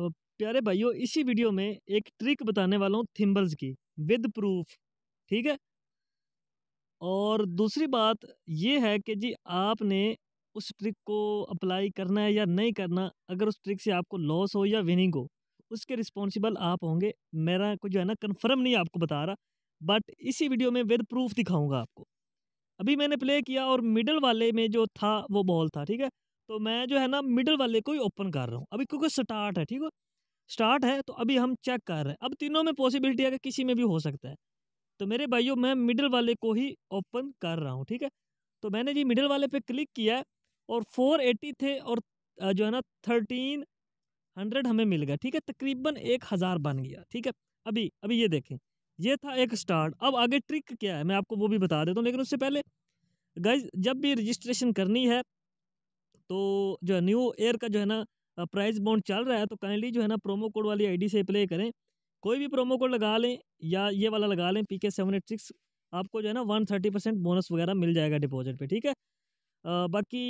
प्यारे भाइयों इसी वीडियो में एक ट्रिक बताने वाला हूँ थिम्बल्स की विद प्रूफ ठीक है और दूसरी बात ये है कि जी आपने उस ट्रिक को अप्लाई करना है या नहीं करना अगर उस ट्रिक से आपको लॉस हो या विनिंग हो उसके रिस्पॉन्सिबल आप होंगे मेरा कुछ जो है ना कन्फर्म नहीं आपको बता रहा बट इसी वीडियो में विद प्रूफ दिखाऊँगा आपको अभी मैंने प्ले किया और मिडल वाले में जो था वो बॉल था ठीक है तो मैं जो है ना मिडल वाले को ही ओपन कर रहा हूँ अभी क्योंकि स्टार्ट है ठीक है स्टार्ट है तो अभी हम चेक कर रहे हैं अब तीनों में पॉसिबिलिटी है कि किसी में भी हो सकता है तो मेरे भाइयों मैं मिडल वाले को ही ओपन कर रहा हूँ ठीक है तो मैंने जी मिडल वाले पे क्लिक किया और 480 थे और जो है ना थर्टीन हंड्रेड हमें मिल गया ठीक है तकरीबन एक हज़ार बन गया ठीक है अभी अभी ये देखें ये था एक स्टार्ट अब आगे ट्रिक क्या है मैं आपको वो भी बता देता हूँ लेकिन उससे पहले गई जब भी रजिस्ट्रेशन करनी है तो जो है न्यू एयर का जो है ना प्राइस बॉन्ड चल रहा है तो काइंडली जो है ना प्रोमो कोड वाली आईडी से प्ले करें कोई भी प्रोमो कोड लगा लें या ये वाला लगा लें पी के सेवन एट सिक्स आपको जो है ना वन थर्टी परसेंट बोनस वगैरह मिल जाएगा डिपॉजिट पे ठीक है आ, बाकी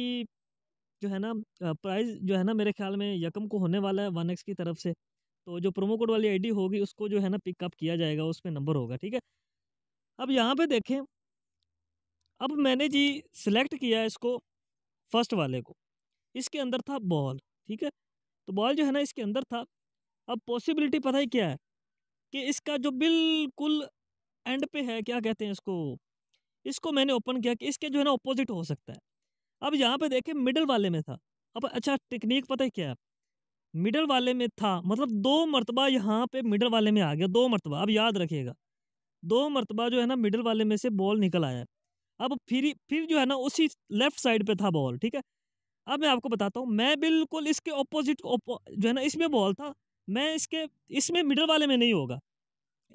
जो है ना प्राइस जो है ना मेरे ख्याल में यकम को होने वाला है वन एक्स की तरफ से तो जो प्रोमो कोड वाली आई होगी उसको जो है ना पिकअप किया जाएगा उस पर नंबर होगा ठीक है अब यहाँ पर देखें अब मैंने जी सेलेक्ट किया इसको फर्स्ट वाले को इसके अंदर था बॉल ठीक है तो बॉल जो है ना इसके अंदर था अब पॉसिबिलिटी पता ही क्या है कि इसका जो बिल्कुल एंड पे है क्या कहते हैं इसको इसको मैंने ओपन किया कि इसके जो है ना अपोजिट हो सकता है अब यहाँ पे देखें मिडल वाले में था अब अच्छा टेक्निक पता है क्या है मिडल वाले में था मतलब दो मरतबा यहाँ पे मिडल वाले में आ गया दो मरतबा अब याद रखिएगा दो मरतबा जो है ना मिडल वाले में से बॉल निकल आया अब फिर फिर जो है ना उसी लेफ्ट साइड पे था बॉल ठीक है अब मैं आपको बताता हूँ मैं बिल्कुल इसके ऑपोजिट जो है ना इसमें बॉल था मैं इसके इसमें मिडल वाले में नहीं होगा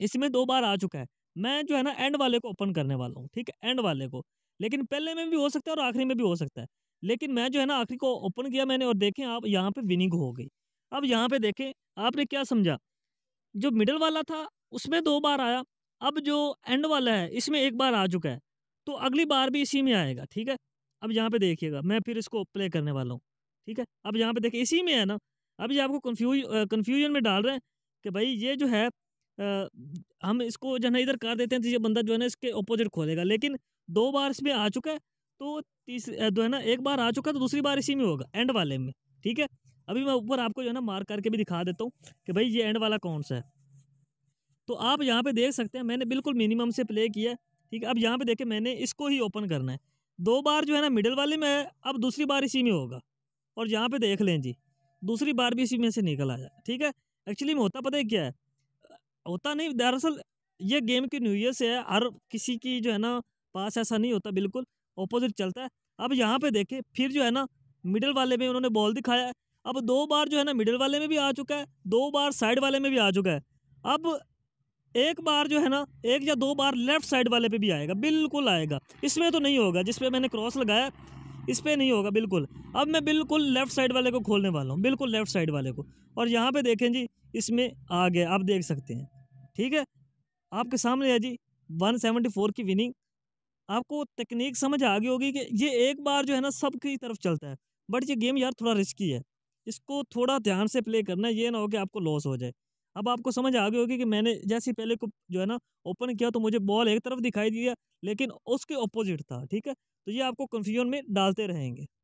इसमें दो बार आ चुका है मैं जो है ना एंड वाले को ओपन करने वाला हूँ ठीक है एंड वाले को लेकिन पहले में भी हो सकता है और आखिरी में भी हो सकता है लेकिन मैं जो है ना आखिरी को ओपन किया मैंने और देखें आप यहाँ पे विनिंग हो गई अब यहाँ पे देखें आपने क्या समझा जो मिडल वाला था उसमें दो बार आया अब जो एंड वाला है इसमें एक बार आ चुका है तो अगली बार भी इसी में आएगा ठीक है अब यहाँ पे देखिएगा मैं फिर इसको प्ले करने वाला हूँ ठीक है अब यहाँ पे देखिए इसी में है ना अब ये आपको कन्फ्यूज कन्फ्यूजन में डाल रहे हैं कि भाई ये जो है आ, हम इसको जो है इधर कर देते हैं तो ये बंदा जो है ना इसके अपोजिट खोलेगा लेकिन दो बार इसमें आ चुका है तो तीसरी जो है ना एक बार आ चुका है तो दूसरी बार इसी में होगा एंड वाले में ठीक है अभी मैं ऊपर आपको जो है ना मार्क करके भी दिखा देता हूँ कि भाई ये एंड वाला कौन सा है तो आप यहाँ पे देख सकते हैं मैंने बिल्कुल मिनिमम से प्ले किया ठीक है अब यहाँ पे देखे मैंने इसको ही ओपन करना है दो बार जो है ना मिडल वाले में है अब दूसरी बार इसी में होगा और यहाँ पे देख लें जी दूसरी बार भी इसी में से निकल आया ठीक है एक्चुअली में होता पता है क्या है होता नहीं दरअसल ये गेम की न्यू से है हर किसी की जो है ना पास ऐसा नहीं होता बिल्कुल ऑपोजिट चलता है अब यहाँ पे देखें फिर जो है ना मिडल वाले में उन्होंने बॉल दिखाया है अब दो बार जो है ना मिडल वाले में भी आ चुका है दो बार साइड वाले में भी आ चुका है अब एक बार जो है ना एक या दो बार लेफ़्ट साइड वाले पे भी आएगा बिल्कुल आएगा इसमें तो नहीं होगा जिसपे मैंने क्रॉस लगाया इस पर नहीं होगा बिल्कुल अब मैं बिल्कुल लेफ़्ट साइड वाले को खोलने वाला हूँ बिल्कुल लेफ़्ट साइड वाले को और यहाँ पर देखें जी इसमें आ गया आप देख सकते हैं ठीक है आपके सामने है जी वन सेवेंटी फोर की विनिंग आपको तकनीक समझ आ गई होगी कि ये एक बार जो है ना सब की तरफ चलता है बट ये गेम यार थोड़ा रिस्की है इसको थोड़ा ध्यान से प्ले करना है ये ना हो कि आपको लॉस हो जाए अब आपको समझ आ गई होगी कि मैंने जैसे पहले को जो है ना ओपन किया तो मुझे बॉल एक तरफ दिखाई दिया लेकिन उसके ऑपोजिट था ठीक है तो ये आपको कन्फ्यूजन में डालते रहेंगे